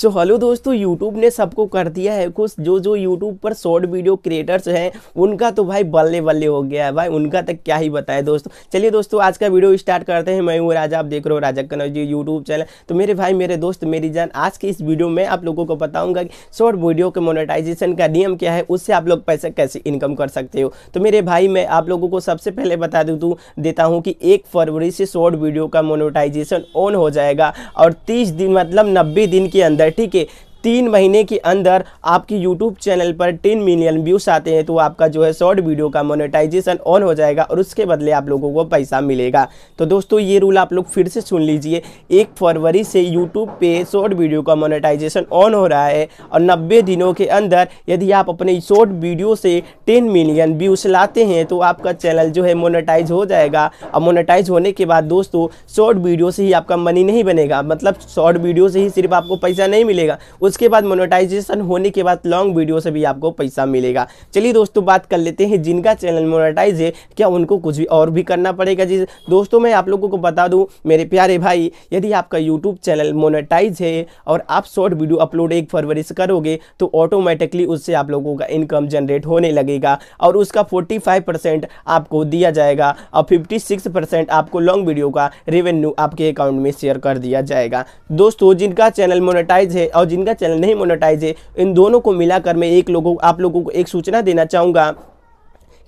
so hello दोस्तों YouTube ने सबको कर दिया है कुछ जो जो यूट्यूब पर शॉर्ट वीडियो क्रिएटर्स हैं उनका तो भाई बल्ले बल्ले हो गया है भाई उनका तक क्या ही बताए दोस्तों चलिए दोस्तों आज का वीडियो स्टार्ट करते हैं मैं हूँ राजा आप देख रहे हो राजा कनौज जी यूट्यूब चैनल तो मेरे भाई मेरे दोस्त मेरी जान आज के इस वीडियो में आप लोगों को बताऊँगा कि शॉर्ट वीडियो के मोनिटाइजेशन का नियम क्या है उससे आप लोग पैसे कैसे इनकम कर सकते हो तो मेरे भाई मैं आप लोगों को सबसे पहले बता दूँ देता हूँ कि एक फरवरी से शॉर्ट वीडियो का मोनोटाइजेशन ऑन हो जाएगा और तीस दिन मतलब नब्बे दिन के अंदर सोसाइटी के तीन महीने के अंदर आपकी यूट्यूब चैनल पर टेन मिलियन व्यूज़ आते हैं तो आपका जो है शॉर्ट वीडियो का मोनेटाइजेशन ऑन हो जाएगा और उसके बदले आप लोगों को पैसा मिलेगा तो दोस्तों ये रूल आप लोग फिर से सुन लीजिए एक फरवरी से यूट्यूब पे शॉर्ट वीडियो का मोनेटाइजेशन ऑन हो रहा है और नब्बे दिनों के अंदर यदि आप अपने शॉर्ट वीडियो से टेन मिलियन व्यूज़ लाते हैं तो आपका चैनल जो है मोनेटाइज हो जाएगा और मोनेटाइज होने के बाद दोस्तों शॉर्ट वीडियो से ही आपका मनी नहीं बनेगा मतलब शॉर्ट वीडियो से ही सिर्फ आपको पैसा नहीं मिलेगा उस उसके बाद मोनेटाइजेशन होने के बाद लॉन्ग वीडियो से भी आपको पैसा मिलेगा चलिए दोस्तों बात कर लेते हैं जिनका चैनल मोनेटाइज है क्या उनको कुछ भी और भी करना पड़ेगा जी दोस्तों मैं आप लोगों को बता दूँ मेरे प्यारे भाई यदि आपका यूट्यूब चैनल मोनेटाइज है और आप शॉर्ट वीडियो अपलोड एक फरवरी से करोगे तो ऑटोमेटिकली उससे आप लोगों का इनकम जनरेट होने लगेगा और उसका फाइव परसेंट आपको दिया जाएगा और सिक्स परसेंट आपको लॉन्ग वीडियो का रेवेन्यू आपके अकाउंट में शेयर कर दिया जाएगा दोस्तों जिनका चैनल मोनेटाइज है और जिनका चैनल नहीं मोनेटाइज है इन दोनों को मिलाकर मैं एक लोगों आप लोगों को एक सूचना देना चाहूँगा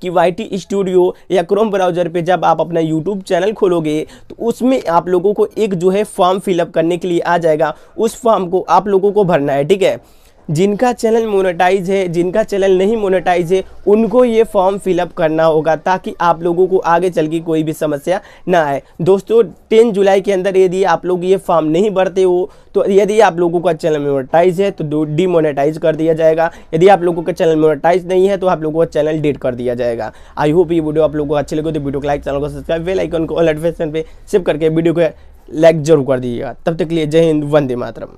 कि वाई टी स्टूडियो या क्रोम ब्राउजर पे जब आप अपना यूट्यूब चैनल खोलोगे तो उसमें आप लोगों को एक जो है फॉर्म फिलअप करने के लिए आ जाएगा उस फॉर्म को आप लोगों को भरना है ठीक है जिनका चैनल मोनेटाइज है जिनका चैनल नहीं मोनेटाइज है उनको ये फॉर्म फिलअप करना होगा ताकि आप लोगों को आगे चल के कोई भी समस्या ना आए दोस्तों टेन जुलाई के अंदर यदि आप लोग ये फॉर्म नहीं भरते हो तो यदि आप लोगों का चैनल मोनेटाइज है तो डीमोनेटाइज कर दिया जाएगा यदि आप लोगों का चैनल मोनेटाइज नहीं है तो आप लोगों का चैनल डेट कर दिया जाएगा आई होप ये वीडियो आप लोगों को अच्छी लगे तो वीडियो को लाइक चैनल को सब्सक्राइब बेल आइकन को नोटिफिकेशन पर सेव करके वीडियो को लाइक जरूर कर दीजिएगा तब तक लिए जय हिंद वंदे मातरम